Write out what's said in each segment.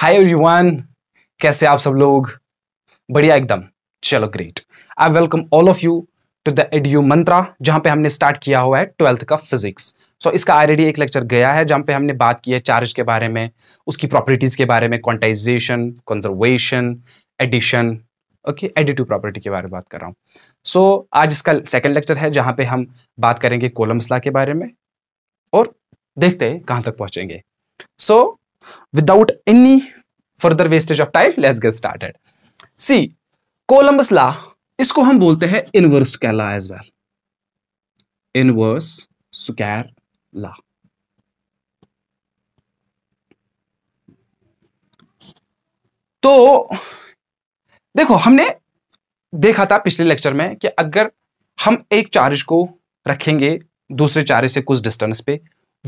Hi everyone कैसे आप सब लोग बढ़िया एकदम चलो great I welcome all of you to the एडियो मंत्रा जहां पे हमने स्टार्ट किया हुआ है ट्वेल्थ का फिजिक्स सो so, इसका ऑलरेडी एक लेक्चर गया है जहां पे हमने बात की है चार्ज के बारे में उसकी प्रॉपर्टीज के बारे में quantization conservation addition okay additive property के बारे में बात कर रहा हूँ सो so, आज इसका सेकेंड लेक्चर है जहाँ पे हम बात करेंगे कोलम्सला के बारे में और देखते हैं कहाँ तक पहुँचेंगे सो so, Without any further wastage of time, let's get started. See, Columbus law, इसको हम बोलते हैं inverse square law as well. Inverse square law. तो देखो हमने देखा था पिछले लेक्चर में कि अगर हम एक चार्ज को रखेंगे दूसरे चार्ज से कुछ डिस्टेंस पे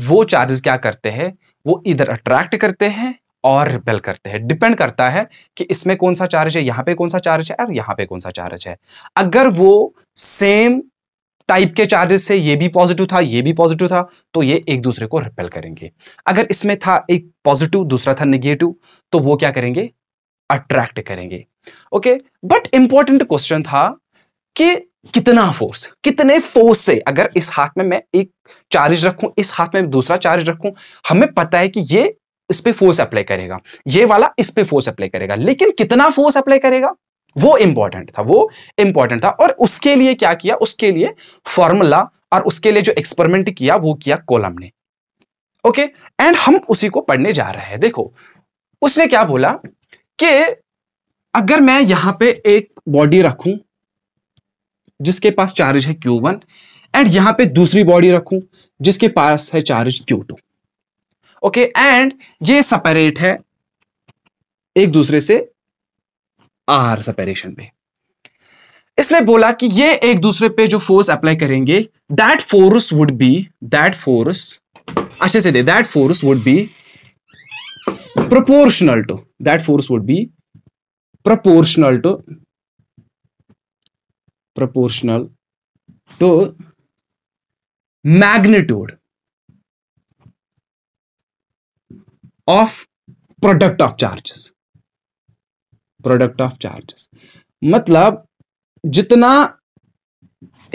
वो चार्जेस क्या करते हैं वो इधर अट्रैक्ट करते हैं और रिपेल करते हैं डिपेंड करता है कि इसमें कौन सा चार्ज है यहाँ पे कौन सा चार्ज है और यहाँ पे कौन सा चार्ज है अगर वो सेम टाइप के चार्जेस से ये भी पॉजिटिव था ये भी पॉजिटिव था तो ये एक दूसरे को रिपेल करेंगे अगर इसमें था एक पॉजिटिव दूसरा था निगेटिव तो वो क्या करेंगे अट्रैक्ट करेंगे ओके बट इंपॉर्टेंट क्वेश्चन था कि कितना फोर्स कितने फोर्स से अगर इस हाथ में मैं एक चार्ज रखूं इस हाथ में दूसरा चार्ज रखूं हमें पता है कि ये इस पे फोर्स अप्लाई करेगा ये वाला इस पे फोर्स अप्लाई करेगा लेकिन कितना फोर्स अप्लाई करेगा वो इंपॉर्टेंट था वो इंपॉर्टेंट था और उसके लिए क्या किया उसके लिए फॉर्मूला और उसके लिए जो एक्सपेरिमेंट किया वो किया कोलम ने ओके एंड हम उसी को पढ़ने जा रहे हैं देखो उसने क्या बोला कि अगर मैं यहां पे एक बॉडी रखूं जिसके पास चार्ज है क्यू वन एंड यहां पे दूसरी बॉडी रखू जिसके पास है charge Q two okay and ये सेपरेट है एक दूसरे से आर सेपरेशन पे इसने बोला कि ये एक दूसरे पे जो फोर्स अप्लाई करेंगे that force would be that force अच्छे से दे that force would be proportional to that force would be proportional to proportional to magnitude of product of charges product of charges मतलब जितना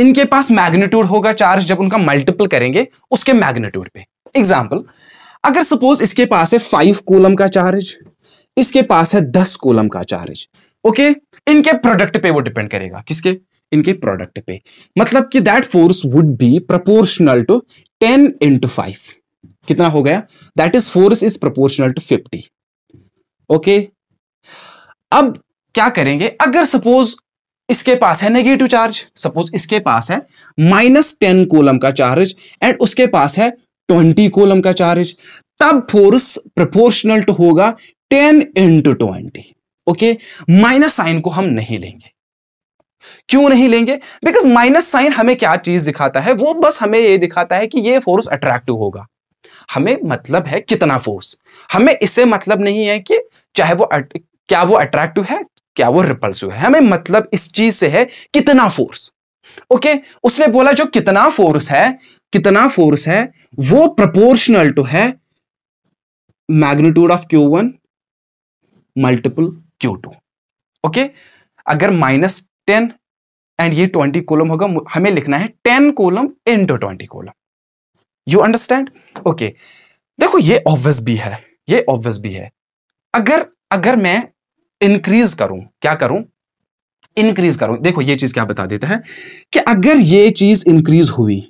इनके पास मैग्नीट्यूड होगा charge जब उनका मल्टीपल करेंगे उसके मैग्नीट्यूड पे एग्जाम्पल अगर सपोज इसके पास है फाइव कोलम का चार्ज इसके पास है दस कोलम का चार्ज ओके इनके प्रोडक्ट पे वो डिपेंड करेगा किसके इनके प्रोडक्ट पे मतलब कि that force would be proportional to ten into five कितना हो गया that is force is proportional to fifty okay अब क्या करेंगे अगर सपोज इसके पास है नेगेटिव चार्ज सपोज इसके पास है माइनस टेन कोलम का चार्ज एंड उसके पास है ट्वेंटी कोलम का चार्ज तब फोर्स प्रपोर्शनल टू होगा ten into twenty okay minus sign को हम नहीं लेंगे क्यों नहीं लेंगे बिकॉज माइनस साइन हमें क्या चीज दिखाता है वो बस हमें ये दिखाता है कि ये फोर्स अट्रैक्टिव होगा हमें मतलब है कितना फोर्स हमें इससे मतलब नहीं है कि चाहे वो क्या वो अट्रैक्टिव है क्या वो रिपल्सिव है हमें मतलब इस चीज से है कितना फोर्स ओके okay? उसने बोला जो कितना फोर्स है कितना फोर्स है वो प्रपोर्शनल टू है magnitude of Q one multiple q two okay अगर माइनस टेन एंड ये ट्वेंटी कोलम होगा हमें लिखना है ten coulomb into twenty coulomb you understand okay देखो ये ऑब्वियस भी है ये ऑब्वियस भी है अगर अगर मैं इंक्रीज करूं क्या करूं इंक्रीज करूं देखो ये चीज क्या बता देता है कि अगर ये चीज इंक्रीज हुई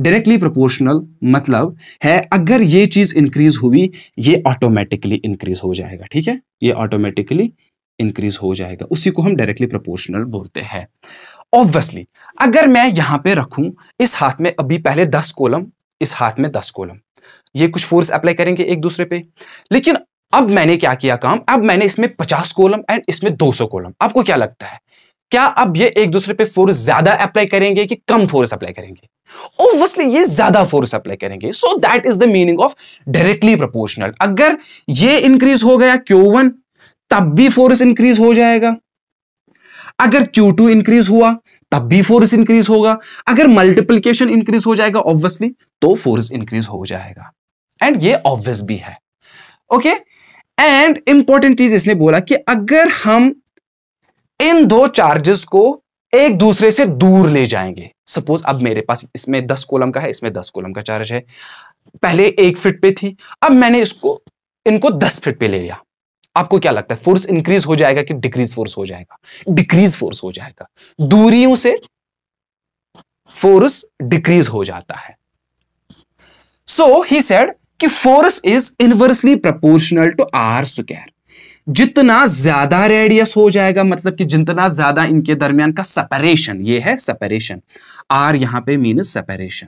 डायरेक्टली प्रोपोर्शनल मतलब है अगर ये चीज इंक्रीज हुई ये ऑटोमेटिकली इंक्रीज हो जाएगा ठीक है ये ऑटोमेटिकली इंक्रीज हो जाएगा उसी को हम डायरेक्टली प्रोपोर्शनल बोलते हैं ऑब्वियसली अगर मैं यहां पे रखूं इस हाथ में अभी पहले दस कॉलम इस हाथ में दस कॉलम ये कुछ फोर्स अप्लाई करेंगे एक दूसरे पे लेकिन अब मैंने क्या किया काम अब मैंने इसमें पचास कॉलम एंड इसमें दो सौ कॉलम आपको क्या लगता है क्या अब ये एक दूसरे पे फोर्स ज्यादा अप्लाई करेंगे कि कम फोर्स अप्लाई करेंगे ऑब्वियसली ये ज्यादा फोर्स अप्लाई करेंगे so that is the meaning of directly proportional अगर ये इंक्रीज हो गया क्यू वन तब भी फोर्स इंक्रीज हो जाएगा अगर Q2 इंक्रीज हुआ तब भी फोर्स इंक्रीज होगा अगर मल्टीप्लीकेशन इंक्रीज हो जाएगा ऑब्वियसली तो फोर्स इंक्रीज हो जाएगा एंड ये ऑब्वियस भी है ओके एंड इंपॉर्टेंट चीज इसने बोला कि अगर हम इन दो चार्जेस को एक दूसरे से दूर ले जाएंगे सपोज अब मेरे पास इसमें दस कोलम का है इसमें दस कोलम का चार्ज है पहले एक फिट पे थी अब मैंने इसको इनको दस फिट पे ले लिया आपको क्या लगता है फोर्स इंक्रीज हो जाएगा कि डिक्रीज फोर्स हो जाएगा डिक्रीज फोर्स हो जाएगा दूरियों से फोर्स डिक्रीज हो जाता है सो ही सेड कि force is inversely proportional to r square जितना ज्यादा रेडियस हो जाएगा मतलब कि जितना ज्यादा इनके दरमियान का सेपरेशन ये है सेपरेशन आर यहां पे मीन सेपरेशन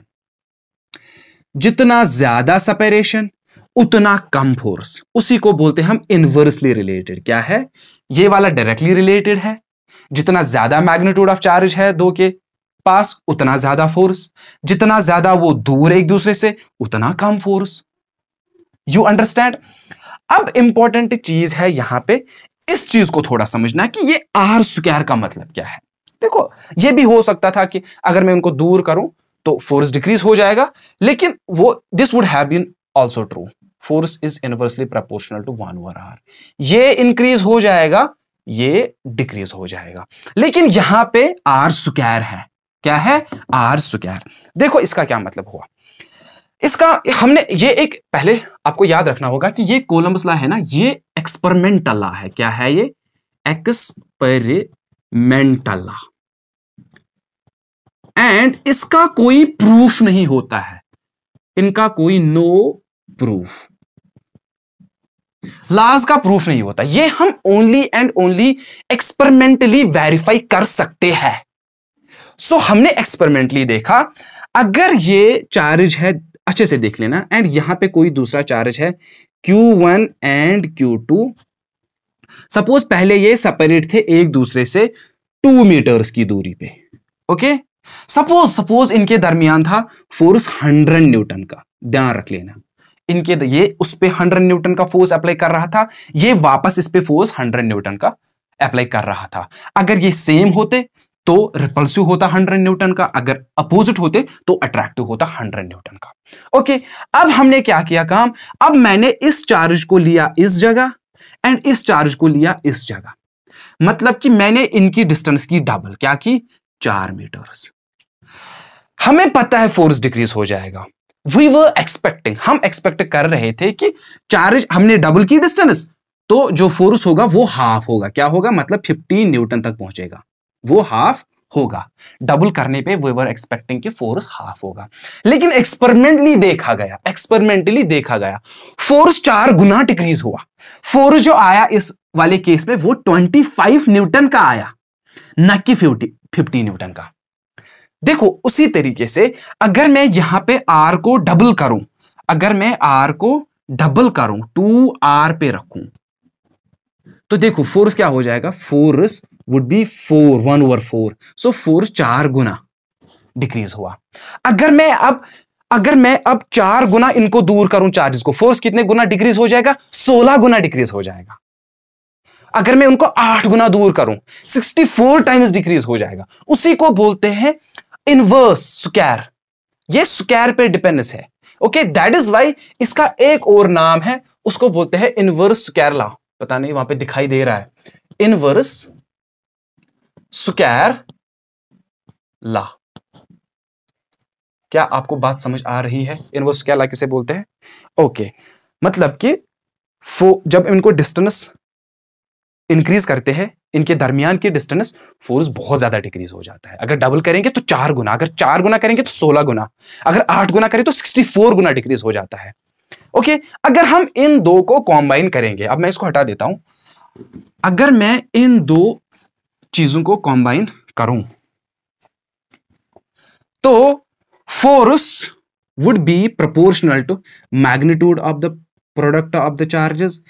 जितना ज्यादा सेपरेशन उतना कम फोर्स उसी को बोलते हैं हम इनवर्सली रिलेटेड क्या है ये वाला डायरेक्टली रिलेटेड है जितना ज्यादा मैग्नेट्यूड ऑफ चार्ज है दो के पास उतना ज्यादा फोर्स जितना ज्यादा वो दूर एक दूसरे से उतना कम फोर्स यू अंडरस्टैंड अब इंपॉर्टेंट चीज है यहां पे इस चीज को थोड़ा समझना कि ये आर स्क्वायर का मतलब क्या है देखो ये भी हो सकता था कि अगर मैं उनको दूर करूं तो फोर्स डिक्रीज हो जाएगा लेकिन वो this would have been also true force is inversely proportional to one over r ये इंक्रीज हो जाएगा ये डिक्रीज हो जाएगा लेकिन यहां पे आर स्क्वायर है क्या है आर स्क्वायर देखो इसका क्या मतलब हुआ इसका हमने ये एक पहले आपको याद रखना होगा कि ये कोलम्बस ला है ना ये एक्सपेरिमेंटल ला है क्या है ये एक्सपेरिमेंटल ला एंड इसका कोई प्रूफ नहीं होता है इनका कोई नो प्रूफ लाज का प्रूफ नहीं होता ये हम only and only experimentally verify कर सकते हैं सो so, हमने एक्सपेरिमेंटली देखा अगर ये चार्ज है अच्छे से देख लेना एंड यहां पे कोई दूसरा चार्ज है Q1 and Q to suppose पहले ये सेपरेट थे एक दूसरे से टू मीटर्स की दूरी पे ओके सपोज सपोज इनके दरमियान था फोर्स हंड्रेड न्यूटन का ध्यान रख लेना इनके ये उस पर हंड्रेड न्यूटन का फोर्स अप्लाई कर रहा था ये वापस इस पर फोर्स हंड्रेड न्यूटन का अप्लाई कर रहा था अगर ये सेम होते तो रिपल्सिव होता हंड्रेड न्यूटन का अगर अपोजिट होते तो अट्रैक्टिव होता हंड्रेड न्यूटन का ओके अब हमने क्या किया काम अब मैंने इस चार्ज को लिया इस जगह एंड इस चार्ज को लिया इस जगह मतलब कि मैंने इनकी डिस्टेंस की डबल क्या की चार मीटर हमें पता है फोर्स डिक्रीज हो जाएगा वी वर एक्सपेक्टिंग हम एक्सपेक्ट कर रहे थे कि चार्ज हमने डबल की डिस्टेंस तो जो फोर्स होगा वो हाफ होगा क्या होगा मतलब 15 न्यूटन तक पहुंचेगा वो हाफ होगा डबल करने पे वी वर एक्सपेक्टिंग कि फोर्स हाफ होगा लेकिन एक्सपेरिमेंटली देखा गया एक्सपेरिमेंटली देखा गया फोर्स चार गुना डिक्रीज हुआ फोर्स जो आया इस वाले केस में वो 25 न्यूटन का आया न कि 50 50 न्यूटन का देखो उसी तरीके से अगर मैं यहां पे आर को डबल करूं अगर मैं आर को डबल करूं टू आर पे रखूं तो देखो फोर्स क्या हो जाएगा force would be four one over four so force चार गुना डिक्रीज हुआ अगर मैं अब अगर मैं अब चार गुना इनको दूर करूं चार्जेस को फोर्स कितने गुना डिक्रीज हो जाएगा सोलह गुना डिक्रीज हो जाएगा अगर मैं उनको आठ गुना दूर करूं सिक्सटी फोर टाइम्स डिक्रीज हो जाएगा उसी को बोलते हैं इनवर्स स्क्वायर ये स्क्वायर पे डिपेंडेंस है ओके दैट इज वाई इसका एक और नाम है उसको बोलते हैं इनवर्स स्क्वायर लॉ पता नहीं वहां पे दिखाई दे रहा है इनवर्स स्क्वायर लॉ क्या आपको बात समझ आ रही है इनवर्स स्क्वायर लॉ किसे बोलते हैं ओके okay. मतलब कि जब इनको डिस्टेंस इंक्रीज करते हैं इनके दरमियान की डिस्टेंस फोर्स बहुत ज्यादा डिक्रीज हो जाता है अगर डबल करेंगे तो चार गुना अगर चार गुना करेंगे तो सोलह गुना अगर आठ गुना करें तो सिक्सटी फोर गुना डिक्रीज हो जाता है ओके अगर हम इन दो को कॉम्बाइन करेंगे अब मैं इसको हटा देता हूं अगर मैं इन दो चीजों को कॉम्बाइन करूं तो force would be proportional to magnitude of the product of the charges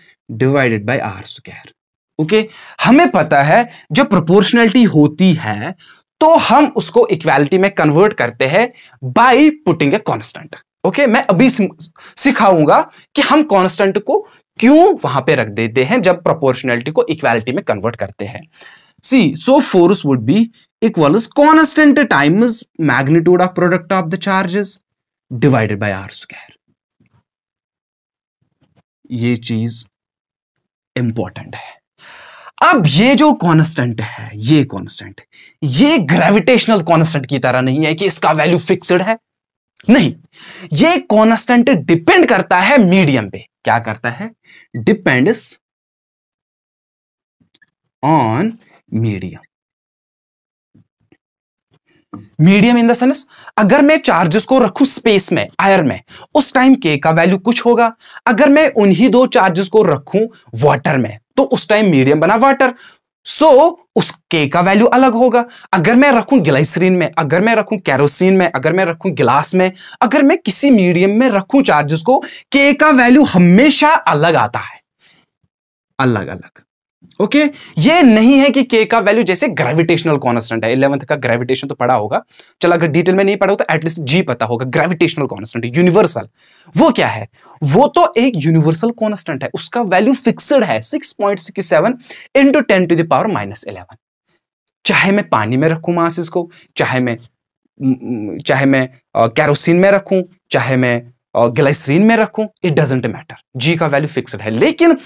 divided by are square okay हमें पता है जब प्रोपोर्शनलिटी होती है तो हम उसको इक्वालिटी में कन्वर्ट करते हैं by putting a constant okay मैं अभी सिखाऊंगा कि हम कॉन्स्टेंट को क्यों वहां पे रख देते हैं जब प्रोपोर्शनलिटी को इक्वालिटी में कन्वर्ट करते हैं see so force would be equal constant times magnitude of product of the charges divided by r square ये चीज इंपॉर्टेंट है अब ये जो कांस्टेंट है ये कांस्टेंट ये ग्रेविटेशनल कांस्टेंट की तरह नहीं है कि इसका वैल्यू फिक्सड है नहीं ये कांस्टेंट डिपेंड करता है मीडियम पे क्या करता है depends on medium medium in the sense अगर मैं चार्जेस को रखू स्पेस में आयर में उस टाइम के का वैल्यू कुछ होगा अगर मैं उन्हीं दो चार्जेस को रखू वाटर में तो उस टाइम मीडियम बना वाटर सो so, उस के का वैल्यू अलग होगा अगर मैं रखूं ग्लाइसरीन में अगर मैं रखूं कैरोसिन में अगर मैं रखूं गिलास में अगर मैं किसी मीडियम में रखूं चार्जेस को के का वैल्यू हमेशा अलग आता है अलग अलग ओके okay? ये नहीं है कि के का वैल्यू जैसे ग्रेविटेशनल कॉन्स्टेंट है इलेवंथ का ग्रेविटेशन तो पढ़ा होगा चलो अगर डिटेल में नहीं पढ़ा हो तो एटलीस्ट जी पता होगा ग्रेविटेशनल कॉन्स्टेंट यूनिवर्सल वो क्या है वो तो एक यूनिवर्सल कॉन्स्टेंट है उसका वैल्यू फिक्सड है six point six seven into ten to the power minus eleven चाहे मैं पानी में रखू मासिस को चाहे मैं चाहे मैं कैरोसिन में रखूं चाहे मैं ग्लाइसरीन में रखूं इट डजेंट मैटर जी का वैल्यू फिक्सड है लेकिन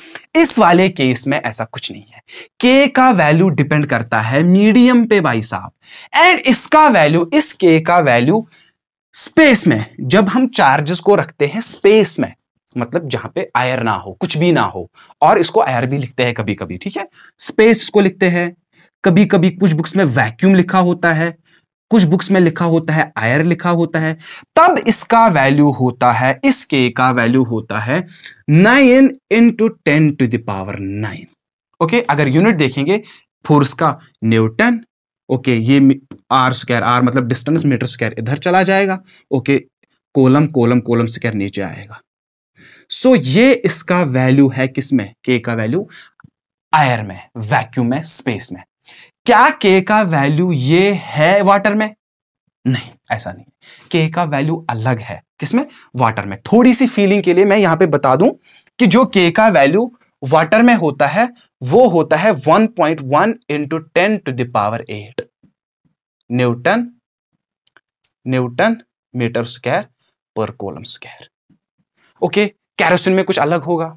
इस वाले केस में ऐसा कुछ नहीं है के का वैल्यू डिपेंड करता है मीडियम पे भाई साहब एंड इसका वैल्यू इस के का वैल्यू स्पेस में जब हम चार्जेस को रखते हैं स्पेस में मतलब जहां पे आयर ना हो कुछ भी ना हो और इसको आयर भी लिखते हैं कभी कभी ठीक है स्पेस इसको लिखते हैं कभी कभी कुछ बुक्स में वैक्यूम लिखा होता है कुछ बुक्स में लिखा होता है आयर लिखा होता है तब इसका वैल्यू होता है इस के का वैल्यू होता है nine into ten to the power nine okay अगर यूनिट देखेंगे फोर्स का न्यूटन ओके ये आर स्क्र आर मतलब डिस्टेंस मीटर स्क्वायर इधर चला जाएगा okay coulomb coulomb coulomb square नीचे आएगा सो so, ये इसका वैल्यू है किसमें के का वैल्यू आयर में वैक्यूम में स्पेस में क्या के का वैल्यू ये है वाटर में नहीं ऐसा नहीं के का वैल्यू अलग है किसमें वाटर में थोड़ी सी फीलिंग के लिए मैं यहां पे बता दूं कि जो के का वैल्यू वाटर में होता है वो होता है 1.1 point one into ten to the power eight newton newton metre square पर कोलम स्क्वायर ओके कैरोसिन में कुछ अलग होगा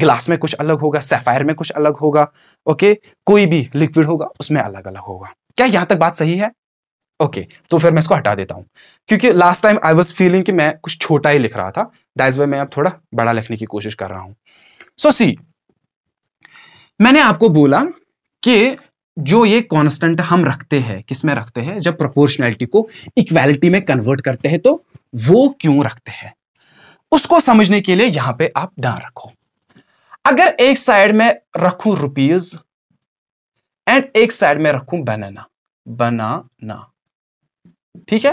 ग्लास में कुछ अलग होगा सेफायर में कुछ अलग होगा ओके कोई भी लिक्विड होगा उसमें अलग अलग होगा क्या यहां तक बात सही है ओके okay, तो फिर मैं इसको हटा देता हूँ क्योंकि last time I was feeling कि मैं कुछ छोटा ही लिख रहा था दैट इज वे मैं अब थोड़ा बड़ा लिखने की कोशिश कर रहा हूं सो सी मैंने आपको बोला कि जो ये कांस्टेंट हम रखते हैं किसमें रखते हैं जब प्रोपोर्शनैलिटी को इक्वालिटी में कन्वर्ट करते हैं तो वो क्यों रखते हैं उसको समझने के लिए यहां पे आप डां रखो अगर एक साइड में रखू रुपीज एंड एक साइड में रखू बनाना बनाना ठीक है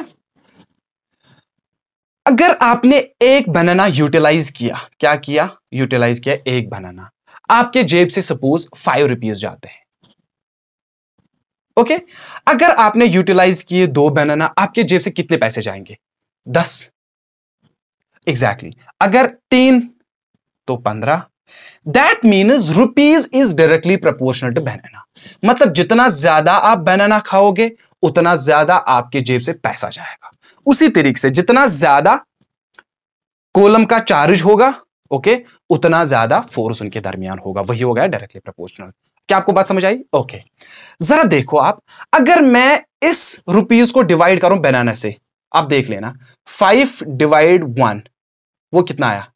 अगर आपने एक बनाना यूटिलाइज किया क्या किया यूटिलाइज किया एक बनाना आपके जेब से सपोज फाइव रुपीज जाते हैं ओके okay? अगर आपने यूटिलाइज किए दो बनाना आपके जेब से कितने पैसे जाएंगे दस एग्जैक्टली exactly. अगर तीन तो पंद्रह that means rupees is directly proportional to banana मतलब जितना ज्यादा आप बनाना खाओगे उतना ज्यादा आपके जेब से पैसा जाएगा उसी तरीके से जितना ज्यादा कोलम का चार्ज होगा ओके उतना ज्यादा फोर्स उनके दरमियान होगा वही हो गया डायरेक्टली प्रपोर्शनल क्या आपको बात समझ आई ओके जरा देखो आप अगर मैं इस रुपीज को डिवाइड करूं बनाना से आप देख लेना फाइव डिवाइड वन वो कितना आया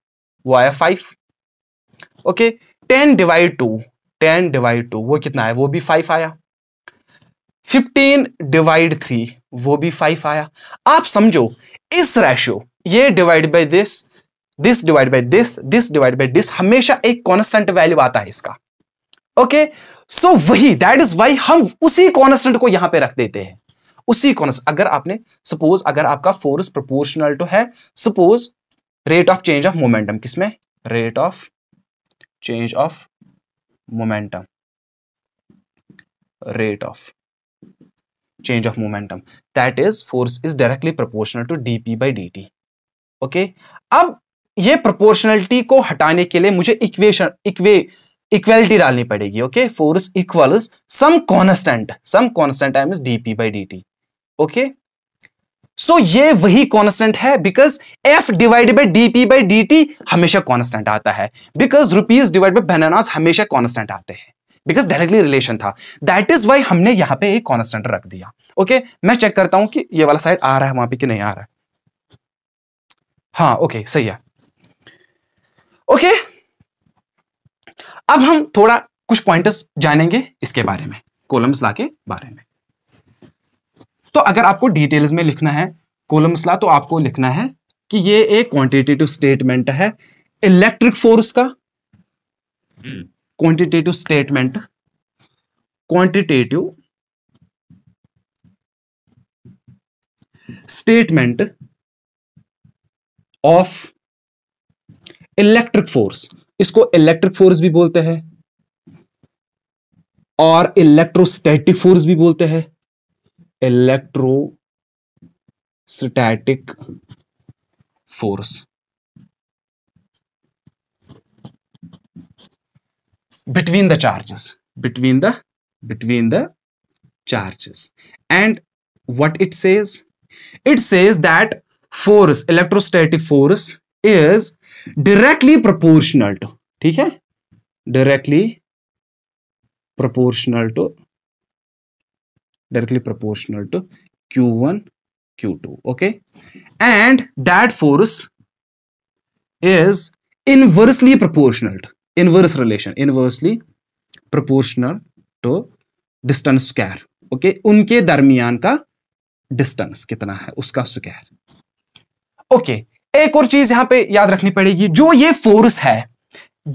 वो आया five okay ten divide two ten divide two वो कितना है वो भी फाइव आया फिफ्टीन डिवाइड थ्री वो भी फाइव आया आप समझो इस रेशियो ये divide by this this divide by this this divide by this हमेशा एक कॉन्स्टेंट वैल्यू आता है इसका ओके सो वही दैट इज वाई हम उसी कॉन्स्टेंट को यहां पे रख देते हैं उसी कॉन्स्टेंट अगर आपने सपोज अगर आपका फोर्स प्रोपोर्शनल टू है suppose rate of change of momentum किसमें rate of change of momentum rate of change of momentum that is force is directly proportional to d p by d t okay अब ये proportionality को हटाने के लिए मुझे equation इक्वे equality डालनी पड़ेगी okay force equal some constant some constant time is d p by d t okay so so, ये वही कॉन्स्टेंट है because f divide by d p by d t हमेशा कॉन्स्टेंट आता है because rupees divide by bananas हमेशा constant आते हैं because directly relation था दैट इज वाई हमने यहां पे एक कॉन्स्टेंट रख दिया ओके okay? मैं चेक करता हूं कि ये वाला साइड आ रहा है वहां पे कि नहीं आ रहा है हाँ ओके okay, सही है ओके okay? अब हम थोड़ा कुछ पॉइंट जानेंगे इसके बारे में कोलम्स ला के बारे में तो अगर आपको डिटेल्स में लिखना है कोलम्सला तो आपको लिखना है कि ये एक क्वांटिटेटिव स्टेटमेंट है इलेक्ट्रिक फोर्स का quantitative statement quantitative statement of electric force इसको इलेक्ट्रिक फोर्स भी बोलते हैं और इलेक्ट्रोस्टैटिक फोर्स भी बोलते हैं electrostatic force between the charges between the between the charges and what it says it says that force electrostatic force is directly proportional to ठीक है directly proportional to directly proportional to q1 q2 okay and that force is inversely proportional to inverse relation inversely proportional to distance square okay unke darmiyan ka distance कितना hai uska square okay, एक और चीज यहां पे याद रखनी पड़ेगी जो ये फोर्स है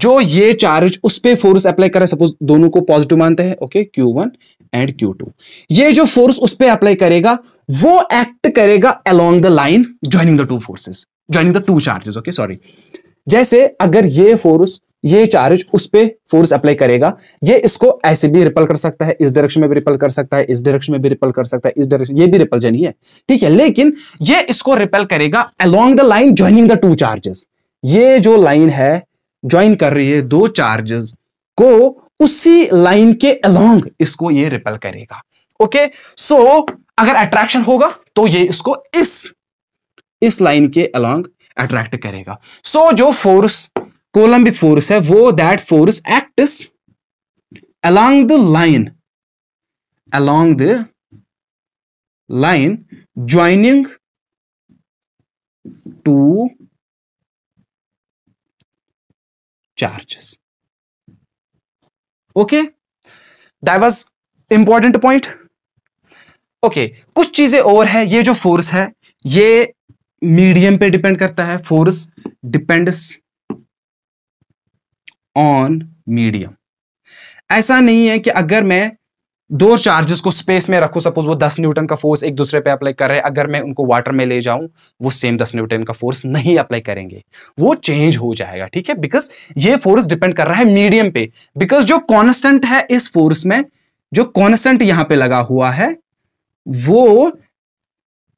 जो ये चार्ज उस पर फोर्स अप्लाई करे सपोज दोनों को पॉजिटिव मानते हैं okay q one and Q two ये जो फोर्स उस पर अप्लाई करेगा वो एक्ट करेगा along the line joining the two forces joining the two charges okay sorry जैसे अगर ये फोर्स ये चार्ज उस पर फोर्स अप्लाई करेगा ये इसको ऐसे भी रिपल कर सकता है इस डायरेक्शन में भी रिपल कर सकता है इस डायरेक्शन में भी रिपल कर सकता है इस डायरेक्शन ये भी रिपल जनी है ठीक है लेकिन ये इसको रिपल करेगा along the line joining the two charges ये जो लाइन है ज्वाइन कर रही है दो चार्जेस को उसी लाइन के अलोंग इसको ये रिपेल करेगा ओके सो so, अगर अट्रैक्शन होगा तो ये इसको इस इस लाइन के अलोंग अट्रैक्ट करेगा सो so, जो फोर्स कोलंबिक फोर्स है वो that force acts along the line along the line joining two charges. Okay, that was important point. Okay, कुछ चीजें और है ये जो फोर्स है ये मीडियम पे डिपेंड करता है फोर्स डिपेंड्स ऑन मीडियम ऐसा नहीं है कि अगर मैं दो चार्जेस को स्पेस में रखो सपोज वो दस न्यूटन का फोर्स एक दूसरे पे अप्लाई कर रहे हैं अगर मैं उनको वाटर में ले जाऊं वो सेम दस न्यूटन का फोर्स नहीं अप्लाई करेंगे वो चेंज हो जाएगा ठीक है बिकॉज ये फोर्स डिपेंड कर रहा है मीडियम पे बिकॉज जो कॉन्स्टेंट है इस फोर्स में जो कॉन्स्टेंट यहां पर लगा हुआ है वो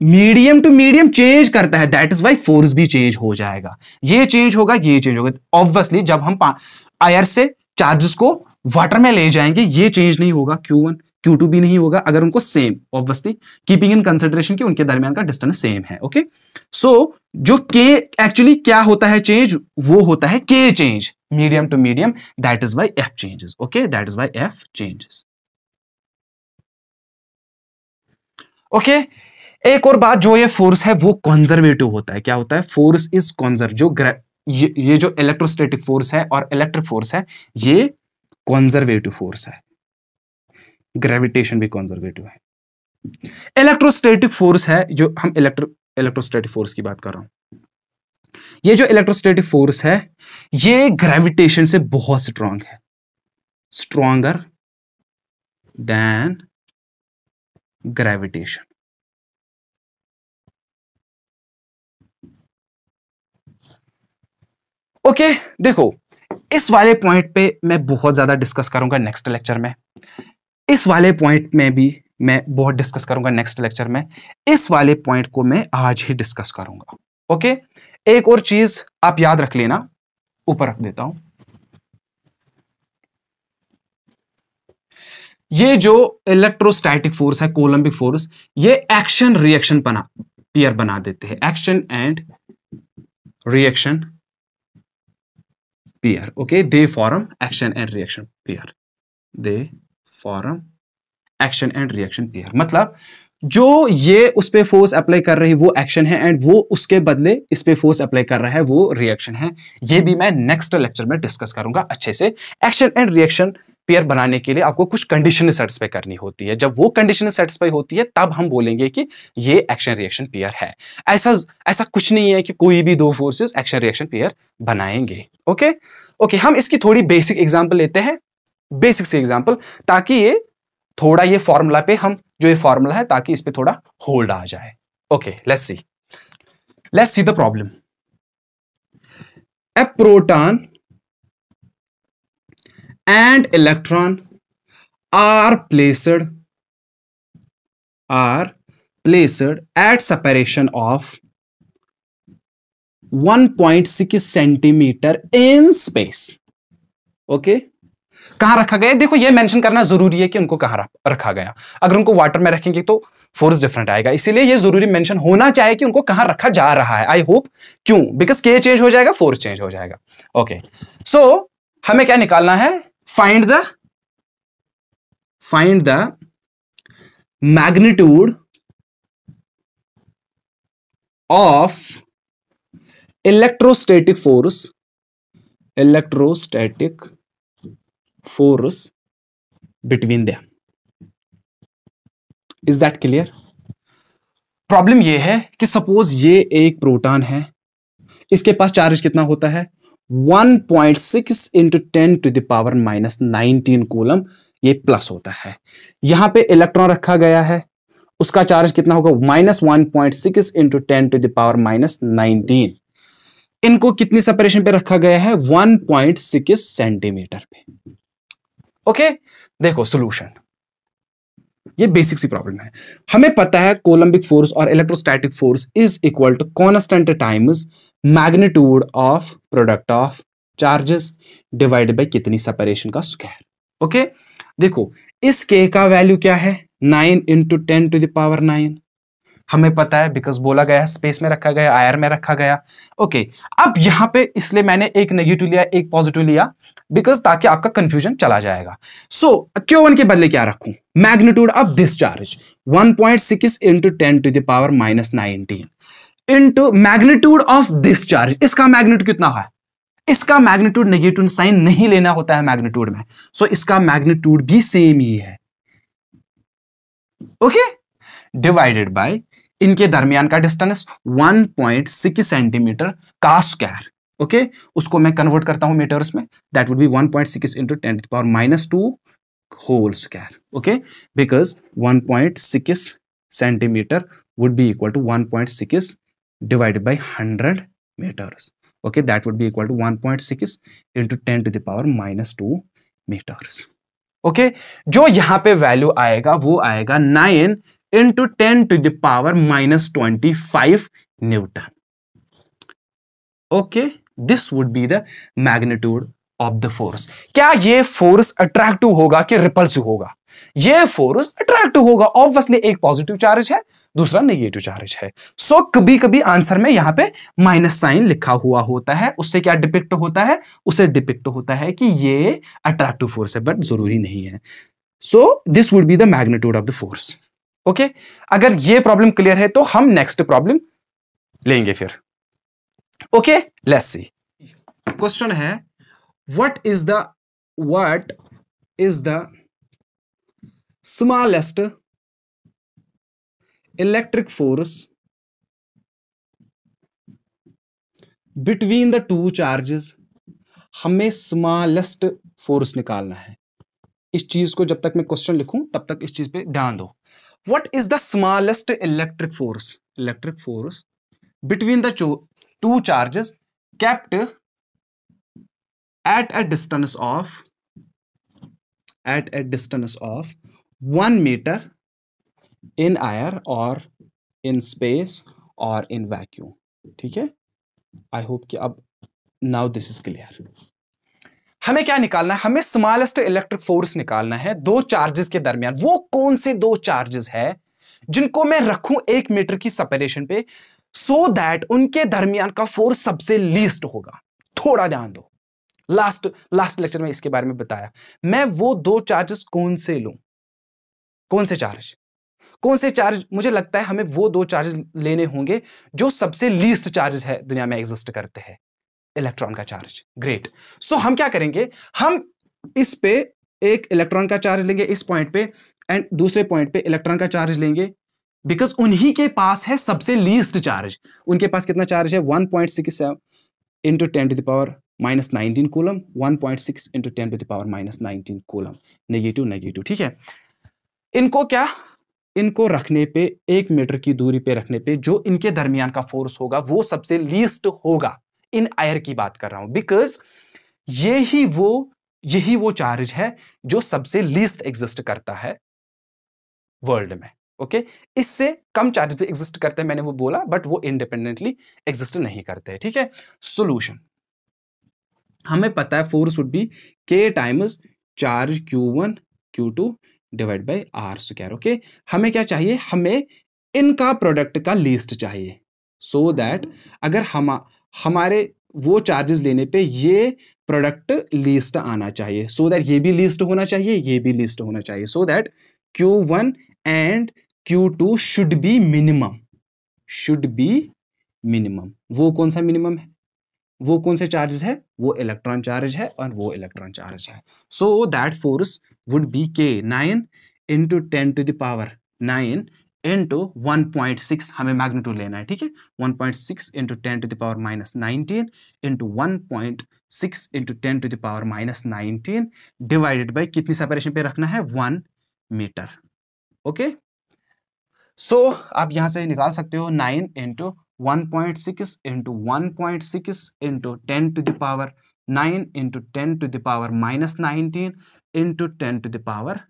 मीडियम टू मीडियम चेंज करता है दैट इज वाई फोर्स भी चेंज हो जाएगा ये चेंज होगा ये चेंज होगा ऑब्वियसली जब हम आयर से चार्जेस को वाटर में ले जाएंगे ये चेंज नहीं होगा क्यू वन क्यू टू भी नहीं होगा अगर उनको same obviously keeping in consideration की उनके दरमियान का डिस्टेंस सेम है ओके सो so, जो के एक्चुअली क्या होता है चेंज वो होता है के change medium to medium that is why f changes okay that is why f changes okay एक और बात जो ये फोर्स है वो कॉन्जर्वेटिव होता है क्या होता है फोर्स इज कॉन्जर्व जो ये, ये जो इलेक्ट्रोस्टेटिक फोर्स है और इलेक्ट्रिक फोर्स है ये कॉन्जर्वेटिव फोर्स है ग्रेविटेशन भी कॉन्जर्वेटिव है इलेक्ट्रोस्टेटिक फोर्स है जो हम इलेक्ट्रो इलेक्ट्रोस्टेटिक फोर्स की बात कर रहा हूं ये जो इलेक्ट्रोस्टेटिक फोर्स है ये ग्रेविटेशन से बहुत स्ट्रांग है स्ट्रॉन्गर देन ग्रेविटेशन ओके देखो इस वाले पॉइंट पे मैं बहुत ज़्यादा डिस्कस करूंगा नेक्स्ट लेक्चर में इस वाले पॉइंट में भी मैं बहुत डिस्कस करूंगा नेक्स्ट लेक्चर में इस वाले पॉइंट को मैं आज ही डिस्कस करूंगा ओके एक और चीज आप याद रख लेना ऊपर रख देता हूं ये जो इलेक्ट्रोस्टैटिक फोर्स है कोलंबिक फोर्स ये एक्शन रिएक्शन बना पियर बना देते हैं action and reaction pair okay they form action and reaction pair they form action and reaction pair मतलब जो ये उस पर फोर्स अप्लाई कर रही वो एक्शन है एंड वो उसके बदले इस पर फोर्स अप्लाई कर रहा है वो रिएक्शन है ये भी मैं नेक्स्ट लेक्चर में डिस्कस करूंगा अच्छे से एक्शन एंड रिएक्शन पेयर बनाने के लिए आपको कुछ कंडीशन सेटिस्फाई करनी होती है जब वो कंडीशन सेटिस्फाई होती है तब हम बोलेंगे कि ये एक्शन रिएक्शन पेयर है ऐसा ऐसा कुछ नहीं है कि कोई भी दो फोर्सेज एक्शन रिएक्शन पेयर बनाएंगे ओके ओके हम इसकी थोड़ी बेसिक एग्जाम्पल लेते हैं बेसिक से एग्जाम्पल ताकि ये थोड़ा ये फॉर्मूला पे हम जो ये फॉर्मूला है ताकि इस पर थोड़ा होल्ड आ जाए okay let's see let's see the problem a proton and electron are placed are placed at separation of 1.6 centimetre in space okay कहां रखा गया देखो ये मेंशन करना जरूरी है कि उनको कहां रखा गया अगर उनको वाटर में रखेंगे तो फोर्स डिफरेंट आएगा इसीलिए ये जरूरी मेंशन होना चाहिए कि उनको कहां रखा जा रहा है आई होप क्यों बिकॉज के चेंज हो जाएगा फोर्स चेंज हो जाएगा ओके सो so, हमें क्या निकालना है find the find the magnitude of electrostatic force electrostatic force between them is that clear problem यह है कि सपोज ये एक प्रोटॉन है इसके पास चार्ज कितना होता है 1.6 point six into ten to the power minus nineteen coulomb ये प्लस होता है यहां पे इलेक्ट्रॉन रखा गया है उसका चार्ज कितना होगा minus one point six into ten to the power minus nineteen इनको कितनी सेपरेशन पे रखा गया है 1.6 सेंटीमीटर पे ओके देखो सोल्यूशन ये बेसिक सी प्रॉब्लम है हमें पता है कोलंबिक फोर्स और electrostatic force is equal to constant times magnitude of product of charges divided by कितनी सेपरेशन का स्क्वायर ओके देखो इस के का वैल्यू क्या है nine into ten to the power nine हमें पता है बिकॉज बोला गया स्पेस में रखा गया आयर में रखा गया ओके okay, अब यहां पे इसलिए मैंने एक नेगेटिव लिया एक पॉजिटिव लिया बिकॉज ताकि आपका कंफ्यूजन चला जाएगा सो क्यों वन के बदले क्या रखू magnitude of this charge one point six into ten to the power minus nineteen into magnitude of this charge इसका मैग्नीट्यूड कितना है इसका मैग्नीट्यूड नेगेटिव साइन नहीं लेना होता है मैग्नीट्यूड में सो so, इसका मैग्नीट्यूड भी सेम ही है ओके डिवाइडेड बाई इनके दरमियान का डिस्टेंस 1.6 सेंटीमीटर का स्क्वायर ओके उसको मैं कन्वर्ट करता हूं मीटर्स में that would be 1.6 point six into ten power minus two whole square okay because 1.6 centimetre would be equal to 1.6 divided by hundred metres okay that would be equal to 1.6 into 10 to the power minus two metres okay जो यहां पे value आएगा वो आएगा nine into ten to the power minus twenty five newton okay this would be the magnitude of the force क्या ये force attractive होगा कि रिपल्सिव होगा ये फोर्स अट्रैक्टिव होगा ऑब्वियसली एक पॉजिटिव चार्ज है दूसरा नेगेटिव चार्ज है सो so, कभी कभी आंसर में यहां पे माइनस साइन लिखा हुआ होता है उससे क्या डिपिक्ट होता है उसे डिपिक्ट होता है कि ये अट्रैक्टिव फोर्स है बट जरूरी नहीं है so this would be the magnitude of the force okay अगर ये प्रॉब्लम क्लियर है तो हम नेक्स्ट प्रॉब्लम लेंगे फिर ओके लेट्स सी क्वेश्चन है what is the what is the smallest electric force between the two charges हमें smallest force निकालना है इस चीज को जब तक मैं क्वेश्चन लिखूं तब तक इस चीज पे ध्यान दो what is the smallest electric force electric force between the two charges kept at a distance of at a distance of one metre in air और इन स्पेस और इन वैक्यूम ठीक है आई होप कि अब now this is clear हमें क्या निकालना है हमें स्मॉलेस्ट इलेक्ट्रिक फोर्स निकालना है दो चार्जेस के दरमियान वो कौन से दो चार्जेस है जिनको मैं रखूं एक मीटर की सेपरेशन पे सो so दैट उनके दरमियान का फोर्स सबसे लीस्ट होगा थोड़ा ध्यान दो लास्ट लास्ट लेक्चर में इसके बारे में बताया मैं वो दो चार्जेस कौन से लूं कौन से चार्ज कौन से चार्ज मुझे लगता है हमें वो दो चार्ज लेने होंगे जो सबसे लीस्ट चार्ज है दुनिया में एग्जिस्ट करते हैं इलेक्ट्रॉन का चार्ज ग्रेट सो so, हम क्या करेंगे हम इस पे एक इलेक्ट्रॉन का चार्ज लेंगे इस पॉइंट पे एंड दूसरे पॉइंट पे इलेक्ट्रॉन का चार्ज लेंगे बिकॉज उन्हीं के पास है सबसे लीस्ट चार्ज उनके पास कितना चार्ज है one point six seven into ten to the power minus nineteen coulomb one point six into ten to the power minus nineteen coulomb negative negative ठीक है इनको क्या इनको रखने पे एक मीटर की दूरी पे रखने पे जो इनके दरमियान का फोर्स होगा वो सबसे लीस्ट होगा इन आयर की बात कर रहा हूं बिकॉज ये ही वो यही वो चार्ज है जो सबसे लीस्ट एग्जिस्ट करता है वर्ल्ड में ओके okay? इससे कम चार्ज भी एग्जिस्ट करते हैं मैंने वो बोला बट वो इंडिपेंडेंटली एग्जिस्ट नहीं करते ठीक है सोल्यूशन हमें पता है force would be K times charge Q one Q two divide by are square okay हमें क्या चाहिए हमें इनका प्रोडक्ट का लिस्ट चाहिए सो so दैट अगर हम हमारे वो चार्जेस लेने पे ये प्रोडक्ट लिस्ट आना चाहिए सो so दैट ये भी लिस्ट होना चाहिए ये भी लिस्ट होना चाहिए so that Q one and Q two should be minimum should be minimum वो कौन सा मिनिमम है वो कौन से चार्जेस है वो इलेक्ट्रॉन चार्ज है और वो इलेक्ट्रॉन चार्ज है so that force would be K nine into ten to the power nine into one point six हमें मैग्नीट्यूड लेना है ठीक है one point six into ten to the power minus nineteen into one point six into ten to the power minus nineteen divided by कितनी separation पे रखना है one metre okay so आप यहां से निकाल सकते हो nine into 1.6 into 1.6 into 10 to the power 9 into 10 to the power minus 19 into 10 to the power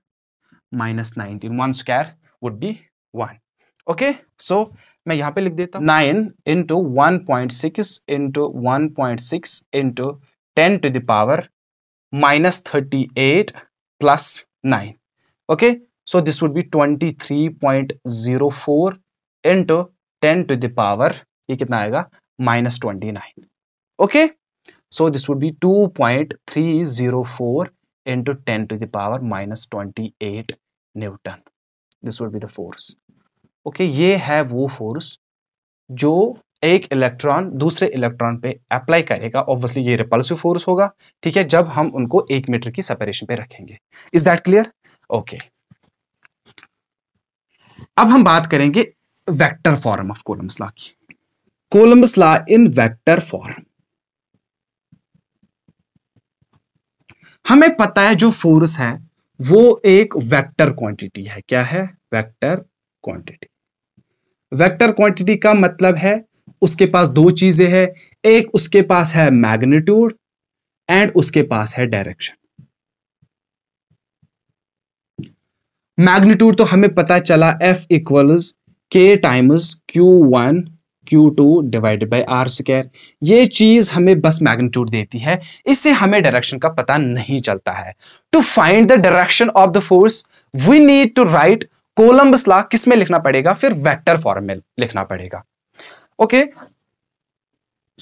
minus 19 1 square would be 1 okay so main yahan pe 9 into 1.6 into 1.6 into 10 to the power minus 38 plus 9 okay so this would be 23.04 into ten to the power ये कितना आएगा minus twenty nine okay so this would be two point three zero four into ten to the power minus twenty eight newton this would be the force okay ये है वो force जो एक electron दूसरे electron पे अप्लाई करेगा obviously ये repulsive force होगा ठीक है जब हम उनको एक मीटर की सेपरेशन पे रखेंगे इज दैट क्लियर ओके अब हम बात करेंगे vector form of Coulomb's law की Coulomb's law इन वेक्टर फॉर्म हमें पता है जो फोर्स है वो एक वेक्टर क्वांटिटी है क्या है वेक्टर क्वांटिटी वेक्टर क्वांटिटी का मतलब है उसके पास दो चीजें हैं एक उसके पास है मैग्नीट्यूड एंड उसके पास है डायरेक्शन मैग्नीट्यूड तो हमें पता चला F equals K times Q one Q two divided by are square ये चीज हमें बस मैग्नीट्यूड देती है इससे हमें डायरेक्शन का पता नहीं चलता है to find the direction of the force we need to write Coulomb's law किस में लिखना पड़ेगा फिर वेक्टर फॉर्म में लिखना पड़ेगा ओके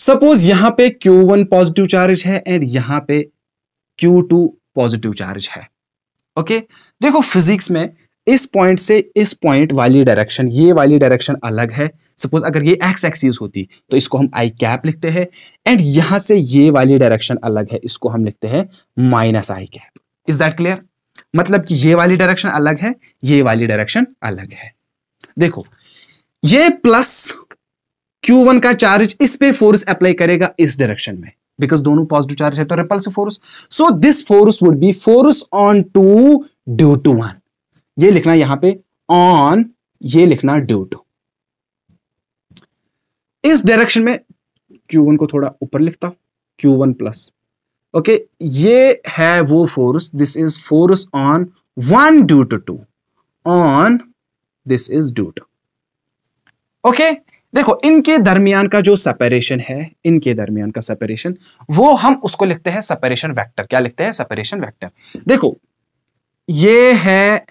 सपोज यहां पे वन पॉजिटिव चार्ज है एंड यहां पे टू पॉजिटिव चार्ज है ओके okay? देखो फिजिक्स में इस पॉइंट से इस पॉइंट वाली डायरेक्शन ये वाली डायरेक्शन अलग है सपोज अगर ये एक्स एक्सीज होती तो इसको हम आई कैप लिखते हैं एंड यहां से ये वाली डायरेक्शन अलग है इसको हम लिखते हैं minus I cap is that clear मतलब कि ये वाली डायरेक्शन अलग है ये वाली डायरेक्शन अलग है देखो ये प्लस Q1 का चार्ज इस पे फोर्स अप्लाई करेगा इस डायरेक्शन में बिकॉज दोनों पॉजिटिव चार्ज है तो repulse force so this force would be force on two due to one ये लिखना यहां पे ऑन ये लिखना ड्यू टू इस डायरेक्शन में Q1 को थोड़ा ऊपर लिखता हूं वन प्लस ओके ये है वो force this is force on one due to two on this is due to okay देखो इनके दरमियान का जो सेपरेशन है इनके दरमियान का सेपरेशन वो हम उसको लिखते हैं सेपरेशन वेक्टर क्या लिखते हैं सेपरेशन वेक्टर देखो ये है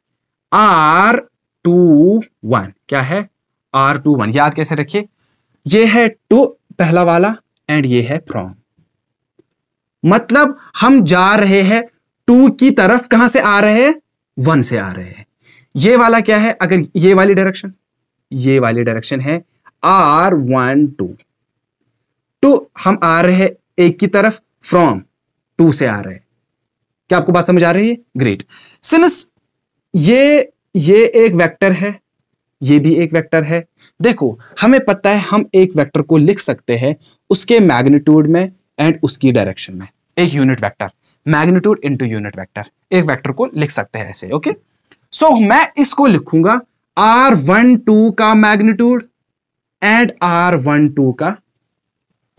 आर टू वन क्या है आर टू वन याद कैसे रखिए ये है टू पहला वाला एंड ये है फ्रॉम मतलब हम जा रहे हैं टू की तरफ कहां से आ रहे हैं वन से आ रहे हैं ये वाला क्या है अगर ये वाली डायरेक्शन ये वाली डायरेक्शन है आर वन टू टू हम आ रहे हैं एक की तरफ फ्रॉम टू से आ रहे हैं क्या आपको बात समझ आ रही है ग्रेट सिंस ये ये एक वेक्टर है ये भी एक वेक्टर है देखो हमें पता है हम एक वेक्टर को लिख सकते हैं उसके मैग्नीट्यूड में एंड उसकी डायरेक्शन में एक unit vector magnitude into unit vector एक वेक्टर को लिख सकते हैं ऐसे ओके सो so, मैं इसको लिखूंगा आर वन टू का magnitude and are one two का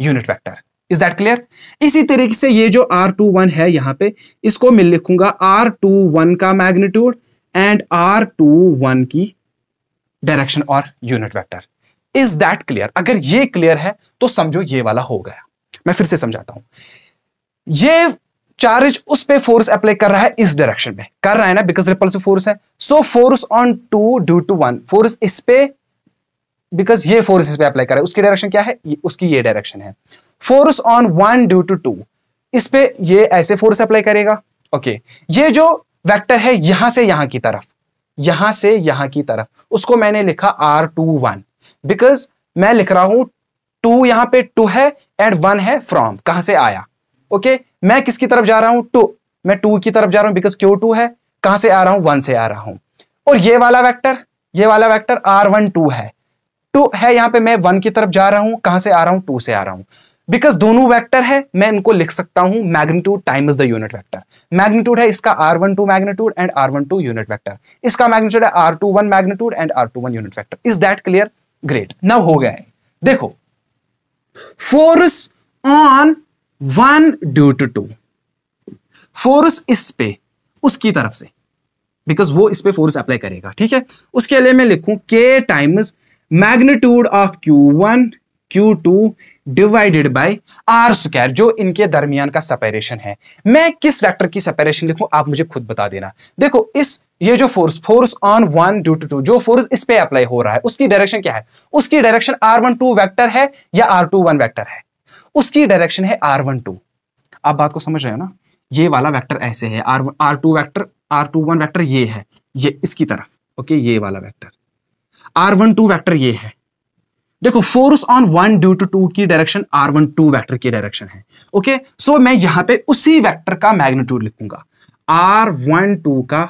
unit vector is that clear इसी तरीके से ये जो आर टू वन है यहां पर इसको मैं लिखूंगा आर टू वन का magnitude and R two one की डायरेक्शन और unit vector is that clear अगर ये क्लियर है तो समझो ये वाला हो गया मैं फिर से समझाता हूं ये चार्ज उस पे फोर्स अप्लाई कर रहा है इस डायरेक्शन में कर रहा है ना बिकॉज रिपल्सिव फोर्स है so force on two due to one force इस पे बिकॉज ये फोर्स इस पे अप्लाई कर रहा है उसकी डायरेक्शन क्या है उसकी ये डायरेक्शन है force on one due to two इस पे ये ऐसे फोर्स अप्लाई करेगा ओके okay. ये जो वेक्टर है यहां से यहां की तरफ यहां से यहां की तरफ उसको मैंने लिखा आर टू वन बिकॉज मैं लिख रहा हूं टू यहां पे टू है एंड वन है फ्रॉम कहां से आया ओके okay? मैं किसकी तरफ जा रहा हूं टू मैं टू की तरफ जा रहा हूं बिकॉज क्यू टू है कहां से आ रहा हूं वन से आ रहा हूं और ये वाला वैक्टर ये वाला वैक्टर आर वन टू है टू है यहां पर मैं वन की तरफ जा रहा हूं कहां से आ रहा हूं टू से आ रहा हूं बिकॉज दोनों वेक्टर है मैं इनको लिख सकता हूं magnitude time is the unit vector magnitude है इसका R one two magnitude and are one two unit vector इसका मैग्नीट्यूड है are two one magnitude and R two one unit vector is that clear great now हो गया है देखो force on one due to two force इस पे उसकी तरफ से बिकॉज वो इस पे फोर्स अप्लाई करेगा ठीक है उसके लिए मैं लिखूं K times magnitude of Q one Q two divided by are square जो इनके दरमियान का सेपरेशन है मैं किस वेक्टर की सेपरेशन लिखूं आप मुझे खुद बता देना देखो इस ये जो force force on one due to two जो फोर्स इस पे अप्लाई हो रहा है उसकी डायरेक्शन क्या है उसकी direction R one two vector है या आर टू वन वैक्टर है उसकी डायरेक्शन है आर वन टू आप बात को समझ रहे हो ना ये वाला वैक्टर ऐसे है R R two vector are two one vector ये है ये इसकी तरफ ओके ये वाला vector are one two vector ये है देखो force on one due to two की direction R one two vector की डायरेक्शन है ओके सो मैं यहां पे उसी वैक्टर का मैग्नीट्यूड लिखूंगा आर वन टू का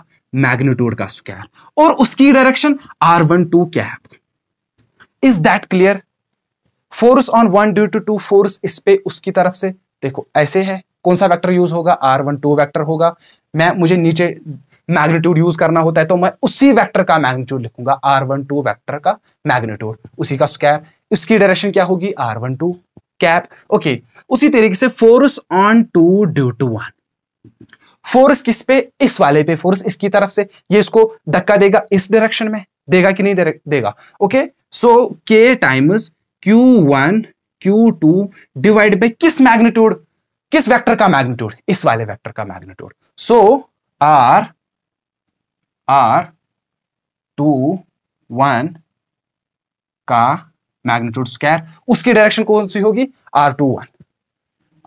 मैग्नीट्यूड का स्क्वायर और उसकी डायरेक्शन आर वन टू क्या है is that clear force on one due to two force इस पे उसकी तरफ से देखो ऐसे है कौन सा वेक्टर यूज होगा आर वन टू वैक्टर होगा मैं मुझे नीचे मैग्नीट्यूड यूज करना होता है तो मैं उसी वेक्टर का मैग्नीट्यूड लिखूंगा आर वन टू वैक्टर का मैग्नीट्यूड उसी का स्क्वायर इसकी डायरेक्शन क्या होगी R one two cap okay उसी तरीके से force on two due to one force किस पे इस वाले पे फोर्स इसकी तरफ से ये इसको धक्का देगा इस डायरेक्शन में देगा कि नहीं देगा okay so K times Q one Q two divide by किस मैग्नीट्यूड किस वेक्टर का मैग्नीट्यूड इस वाले वेक्टर का magnitude so R R two one का मैग्नीट्यूड स्क्वायर उसकी डायरेक्शन कौन सी होगी R two one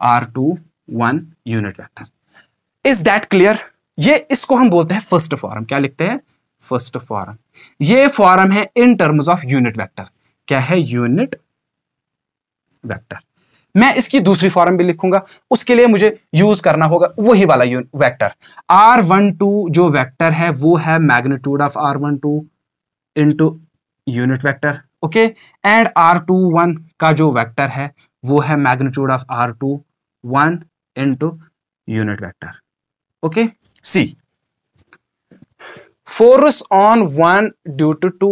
are two one unit vector is that clear ये इसको हम बोलते हैं फर्स्ट फॉर्म क्या लिखते हैं फर्स्ट फॉर्म ये फॉर्म है in terms of unit vector क्या है यूनिट वेक्टर मैं इसकी दूसरी फॉर्म भी लिखूंगा उसके लिए मुझे यूज करना होगा वही वाला वेक्टर आर वन टू जो वेक्टर है वो है magnitude of are one two into unit vector okay and R two one का जो वैक्टर है वो है magnitude of R two one into unit vector okay see force on one due to two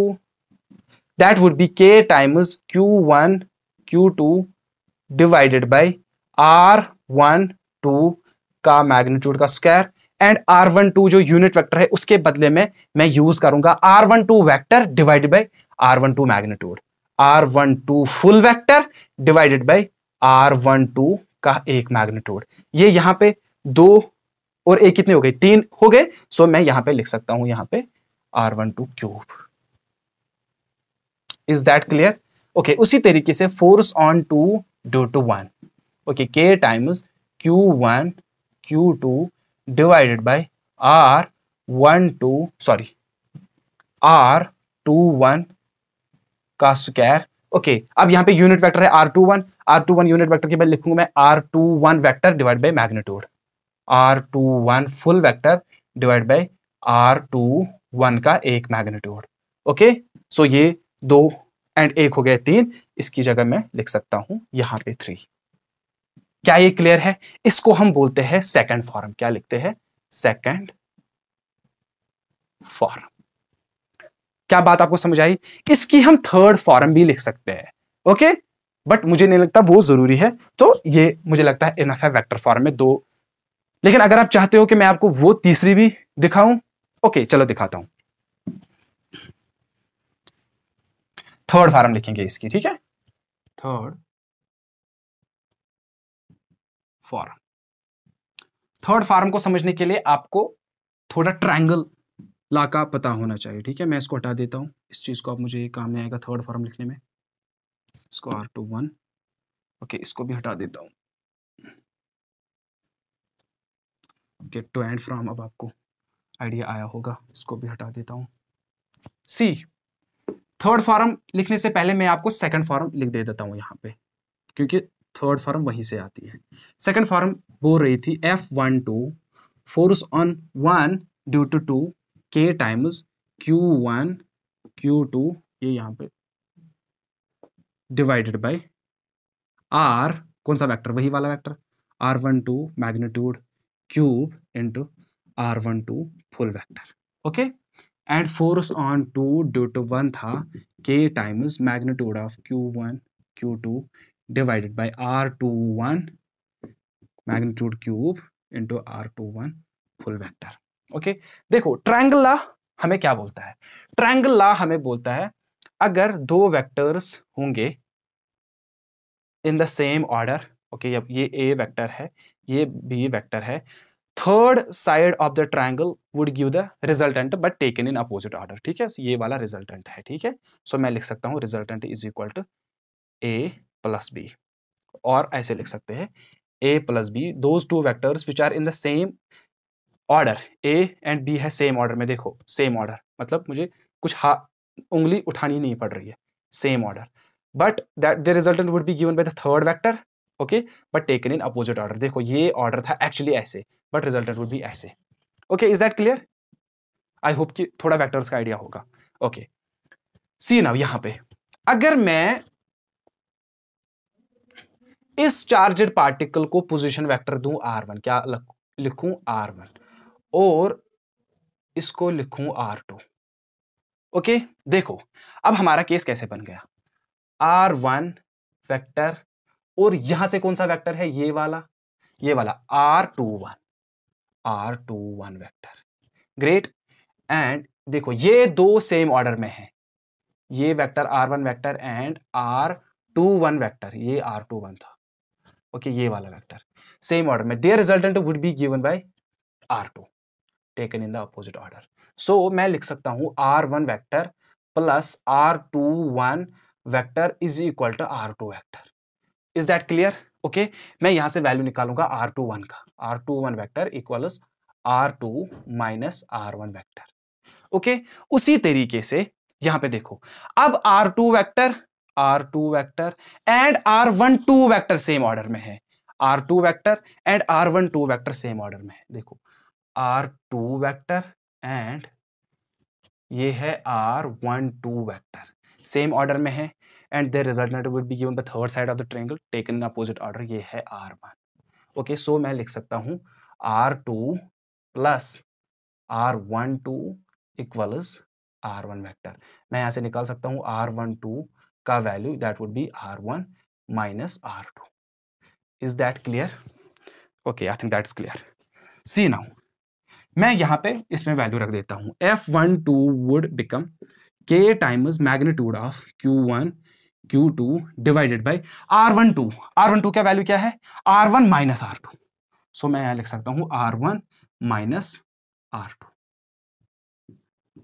that would be K times Q one Q two divided by are one two का magnitude का square and are one two जो unit vector है उसके बदले में मैं use करूंगा R one two vector divided by are one two magnitude R one two full vector divided by are one two का एक मैग्नीट्यूड ये यहां पे दो और एक कितने हो गए तीन हो गए सो मैं यहां पे लिख सकता हूं यहां पे R one two cube is that clear okay उसी तरीके से force on two due to 1 okay k times q1 q2 divided by r12 sorry r21 2 1 का स्क्वायर ओके okay, अब यहां पे यूनिट वेक्टर है are two one are two one unit vector के बाद लिखूंगा मैं R two one vector divide by magnitude R two one full vector divide by R two one का एक मैग्नीट्यूड ओके सो ये दो एंड एक हो गया तीन इसकी जगह मैं लिख सकता हूं यहां पे थ्री क्या ये क्लियर है इसको हम बोलते हैं सेकंड फॉर्म क्या लिखते हैं सेकंड फॉर्म क्या बात आपको समझ आई इसकी हम थर्ड फॉर्म भी लिख सकते हैं ओके बट मुझे नहीं लगता वो जरूरी है तो ये मुझे लगता है इनफ है वैक्टर फॉर्म में दो लेकिन अगर आप चाहते हो कि मैं आपको वो तीसरी भी दिखाऊं ओके चलो दिखाता हूं थर्ड फार्म लिखेंगे इसकी ठीक है थर्ड फॉर्म थर्ड फार्म को समझने के लिए आपको थोड़ा ट्रायंगल ला का पता होना चाहिए ठीक है मैं इसको हटा देता हूं इस चीज़ को आप मुझे काम में आएगा थर्ड फार्म लिखने में इसको आर टू वन ओके इसको भी हटा देता हूं ओके टू एंड फ्रॉम अब आपको आइडिया आया होगा इसको भी हटा देता हूं सी थर्ड फॉर्म लिखने से पहले मैं आपको सेकंड फॉर्म लिख दे देता हूँ यहाँ पे क्योंकि थर्ड फॉर्म वहीं से आती है सेकंड फॉर्म बोल रही थी F one two force on one due to two K times Q one Q two ये यहाँ पे डिवाइडेड बाय आर कौन सा वेक्टर वही वाला vector R one two magnitude cube into R one two full vector okay and force on two due to one था K times magnitude of Q one Q two divided by R two one magnitude cube into R two one full vector okay देखो triangle law हमें क्या बोलता है triangle ला हमें बोलता है अगर दो वेक्टर्स होंगे in the same order okay ये ए वेक्टर है ये बी वेक्टर है third side of the triangle would give the resultant but taken in opposite order ठीक है ये वाला रिजल्टेंट है ठीक है सो so, मैं लिख सकता हूँ resultant is equal to A plus B और ऐसे लिख सकते हैं A plus B those two vectors which are in the same order A and B है सेम ऑर्डर में देखो सेम ऑर्डर मतलब मुझे कुछ हा उंगली उठानी नहीं पड़ रही है same order but that the resultant would be given by the third vector okay but taken in opposite order देखो ये ऑर्डर था एक्चुअली ऐसे बट रिजल्ट वुड भी ऐसे okay is that clear I hope कि थोड़ा वैक्टर्स का idea होगा ओके सी नाउ यहां पे अगर मैं इस चार्जेड पार्टिकल को पोजीशन वेक्टर दूं आर वन क्या लिखू आर वन और इसको लिखूं आर टू ओके देखो अब हमारा केस कैसे बन गया आर वन वैक्टर और यहां से कौन सा वेक्टर है ये वाला ये वाला R two one are two one vector great and देखो ये दो सेम ऑर्डर में है ये vector R one vector and R two one vector ये आर टू वन था ओके ये वाला वेक्टर सेम ऑर्डर में their resultant would be given by are two taken in the opposite order so मैं लिख सकता हूं are one vector plus R two one vector is equal to r two vector is that clear okay मैं यहां से value निकालूंगा r two one का r two one vector equal r two minus r one vector okay उसी तरीके से यहां पे देखो अब r two vector are two vector and are one two vector same order में है are two vector and are one two vector same order में है देखो आर टू वैक्टर एंड ये है r one two vector same order में है and there result will be given the third side of the triangle taken in opposite order ये है r one okay so मैं लिख सकता हूँ r two plus r one two equals r one vector मैं यहाँ से निकाल सकता हूँ आर वन टू का value that would be r one minus r two is that clear okay I think that's clear see now मैं यहाँ पे इसमें वैल्यू रख देता हूँ F one two would become k times magnitude of Q one Q two divided by are one two are one two का value क्या है r one minus r two so मैं यहां लिख सकता हूं are one minus r two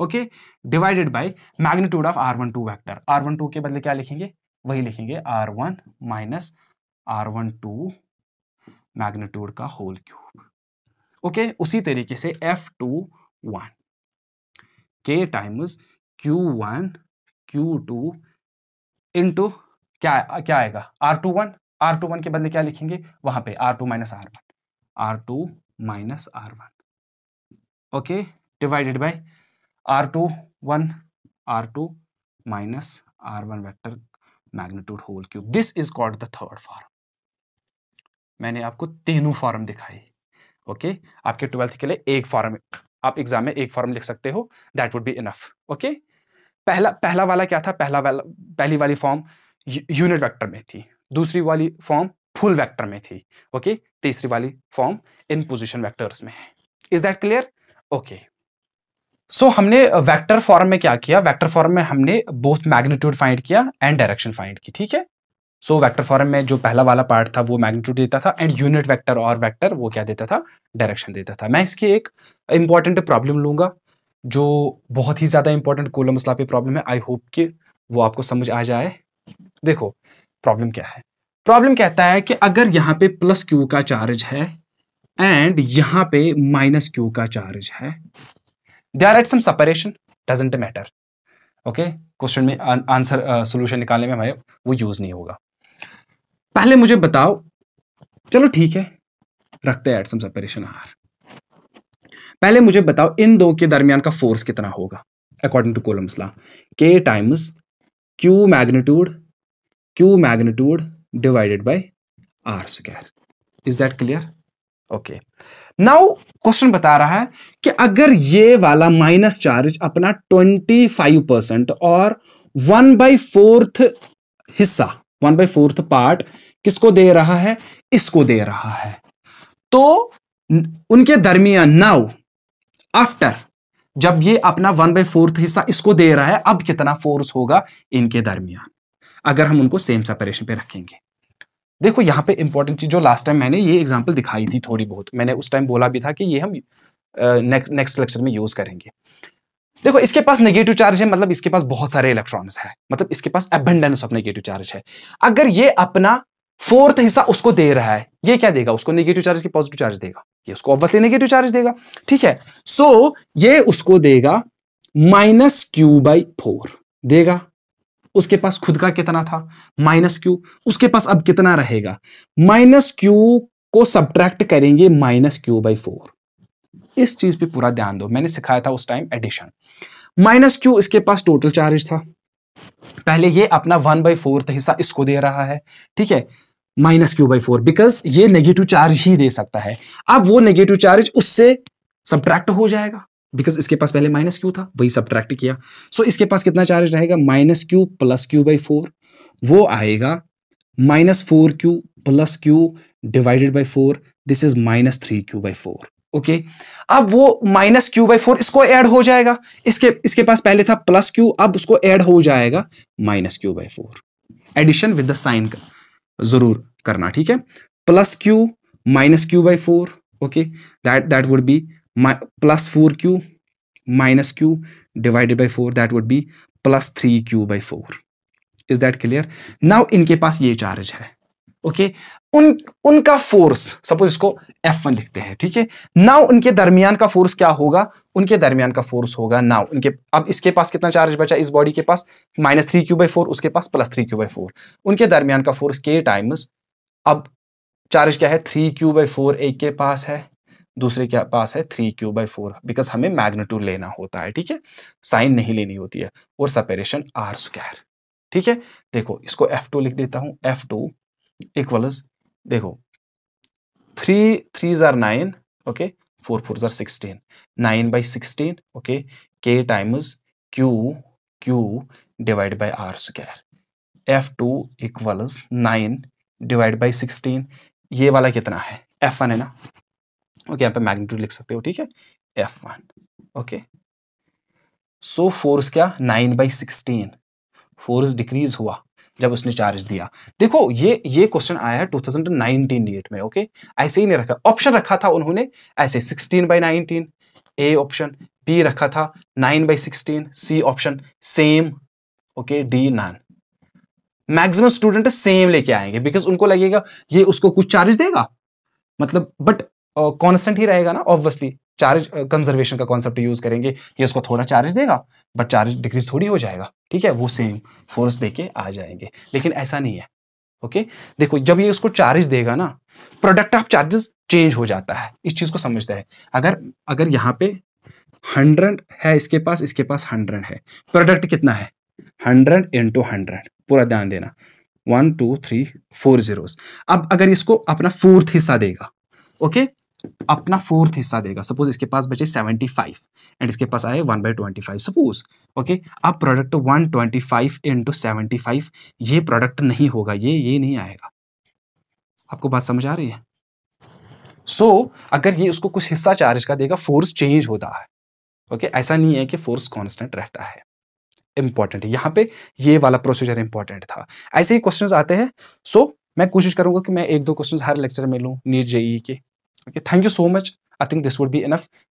okay divided by magnitude of are one two vector are one two के बदले क्या लिखेंगे वही लिखेंगे r one minus r one two magnitude का होल क्यूब ओके उसी तरीके से F two one k times Q one Q two into क्या क्या आएगा r two one are two one के बदले क्या लिखेंगे वहां पे r two minus r one are two minus r one okay divided by are two one are two minus r one vector magnitude whole cube this is called the third form मैंने आपको तीनों form दिखाई okay आपके twelfth के लिए एक form आप exam में एक फॉर्म लिख सकते हो that would be enough okay पहला पहला वाला क्या था पहला वाला पहली वाली फॉर्म यूनिट वेक्टर में थी दूसरी वाली फॉर्म फुल वेक्टर में थी ओके तीसरी वाली फॉर्म इन पोजिशन वैक्टर्स में है is that clear okay so हमने वेक्टर uh, फॉर्म में क्या किया वेक्टर फॉर्म में हमने बोथ मैग्नीट्यूड फाइंड किया एंड डायरेक्शन फाइंड की ठीक है सो वेक्टर फॉर्म में जो पहला वाला पार्ट था वो मैग्नीट्यूड देता था एंड यूनिट वेक्टर और वेक्टर वो क्या देता था डायरेक्शन देता था मैं इसकी एक इंपॉर्टेंट प्रॉब्लम लूंगा जो बहुत ही ज़्यादा इंपॉर्टेंट कोलम मसला पे प्रॉब्लम है आई होप कि वो आपको समझ आ जाए देखो प्रॉब्लम क्या है प्रॉब्लम कहता है कि अगर यहाँ पे प्लस क्यू का चार्ज है एंड यहाँ पे माइनस क्यू का चार्ज है they are at some separation doesn't matter okay question में आंसर सोल्यूशन uh, निकालने में हमारे वो यूज़ नहीं होगा पहले मुझे बताओ चलो ठीक है रखते हैं एट सम सेपरेशन आर पहले मुझे बताओ इन दो के दरमियान का फोर्स कितना होगा according to Coulomb's law k times q magnitude q magnitude divided by r square is that clear okay now question बता रहा है कि अगर ये वाला माइनस चार्ज अपना ट्वेंटी फाइव परसेंट और वन बाई फोर्थ हिस्सा वन बाई फोर्थ पार्ट किसको दे रहा है इसको दे रहा है तो उनके दरमियान नाउ आफ्टर जब ये अपना वन बाई फोर्थ हिस्सा इसको दे रहा है अब कितना फोर्स होगा इनके दरमियान अगर हम उनको सेम सेपरेशन पे रखेंगे देखो यहाँ पे इंपॉर्टेंट चीज जो लास्ट टाइम मैंने ये एग्जाम्पल दिखाई थी थोड़ी बहुत मैंने उस टाइम बोला भी था कि ये हम नेक्स्ट नेक्स्ट लेक्चर में यूज करेंगे देखो इसके पास नेगेटिव चार्ज है मतलब इसके पास बहुत सारे इलेक्ट्रॉन्स है मतलब इसके पास एबंडेंस ऑफ नेगेटिव चार्ज है अगर ये अपना फोर्थ हिस्सा उसको दे रहा है ये क्या देगा उसको नेगेटिव चार्ज की पॉजिटिव चार्ज देगा ये उसको ऑब्वियसली नेगेटिव चार्ज देगा ठीक है सो so, ये उसको देगा माइनस क्यू बाई फोर देगा उसके पास खुद का कितना था माइनस क्यू उसके पास अब कितना रहेगा माइनस क्यू को सब्ट्रैक्ट करेंगे माइनस क्यू बाई फोर इस चीज पे पूरा ध्यान दो मैंने सिखाया था उस टाइम एडिशन माइनस क्यू इसके पास टोटल चार्ज था पहले ये अपना वन बाई फोर्थ हिस्सा इसको दे रहा है ठीक है minus q by four because ये नेगेटिव चार्ज ही दे सकता है अब वो नेगेटिव चार्ज उससे सब्ट्रैक्ट हो जाएगा बिकॉज इसके पास पहले माइनस क्यू था वही सब्ट्रैक्ट किया सो so, इसके पास कितना चार्ज रहेगा minus q plus q by four वो आएगा minus four q plus q divided by four this is minus three q by four okay अब वो माइनस क्यू बाई फोर इसको एड हो जाएगा इसके इसके पास पहले था प्लस क्यू अब उसको एड हो जाएगा minus q by four addition with the sign का जरूर करना ठीक है plus q minus q by four okay that that would be plus four q minus q divided by four that would be plus three q by four is that clear now इनके पास ये charge है okay उन उनका force suppose इसको F one लिखते हैं ठीक है नाउ उनके दरमियान का फोर्स क्या होगा उनके दरमियान का फोर्स होगा नाउ उनके अब इसके पास कितना चार्ज बचा इस बॉडी के पास minus three q by four उसके पास plus three q by four उनके दरमियान का फोर्स के टाइम्स अब चार्ज क्या है थ्री क्यू बाई फोर एक के पास है दूसरे के पास है three q by four because हमें मैग्नेट्यूड लेना होता है ठीक है साइन नहीं लेनी होती है और सपेरेशन आर स्क्वायर ठीक है देखो इसको F2 लिख देता हूं F2 इक्वल्स देखो three threes are nine okay four fours are sixteen nine by sixteen okay k times q q divide by are square F two equals nine divide by sixteen ये वाला कितना है F one है ना okay यहाँ पे magnitude लिख सकते हो ठीक है F one okay so force क्या nine by sixteen force decrease हुआ जब उसने चार्ज दिया देखो ये ये क्वेश्चन आया है 2019 डेट में ओके ऐसे ही नहीं रखा ऑप्शन रखा था उन्होंने ऐसे 16 by nineteen A option B रखा था 9 by sixteen C option same okay D none maximum student same लेके आएंगे बिकॉज उनको लगेगा ये उसको कुछ चार्ज देगा मतलब बट कॉन्स्टेंट uh, ही रहेगा ना ऑब्वियसली चार्ज कंजर्वेशन का कॉन्सेप्ट यूज करेंगे ये उसको थोड़ा चार्ज देगा बट चार्ज डिक्रीज थोड़ी हो जाएगा ठीक है वो सेम फोर्स दे के आ जाएंगे लेकिन ऐसा नहीं है ओके देखो जब ये उसको चार्ज देगा ना प्रोडक्ट ऑफ चार्जेस चेंज हो जाता है इस चीज़ को समझता है अगर अगर यहाँ पे हंड्रेड है इसके पास इसके पास हंड्रेड है प्रोडक्ट कितना है हंड्रेड इंटू हंड्रेड पूरा ध्यान देना one two three four zeros अब अगर इसको अपना फोर्थ हिस्सा देगा ओके okay? अपना फोर्थ हिस्सा देगा सपोज इसके पास बचे 75 एंड इसके पास आए 1 बाई ट्वेंटी सपोज ओके अब product 125 twenty five into seventy ये प्रोडक्ट नहीं होगा ये ये नहीं आएगा आपको बात समझ आ रही है सो so, अगर ये उसको कुछ हिस्सा चार्ज का देगा फोर्स चेंज होता है ओके okay? ऐसा नहीं है कि फोर्स कॉन्स्टेंट रहता है इंपॉर्टेंट है यहाँ पे ये वाला प्रोसीजर इंपॉर्टेंट था ऐसे ही क्वेश्चंस आते हैं सो so, मैं कोशिश करूंगा कि मैं एक दो क्वेश्चंस हर लेक्चर में लूँ नीट जेई e e के okay thank you so much i think this would be enough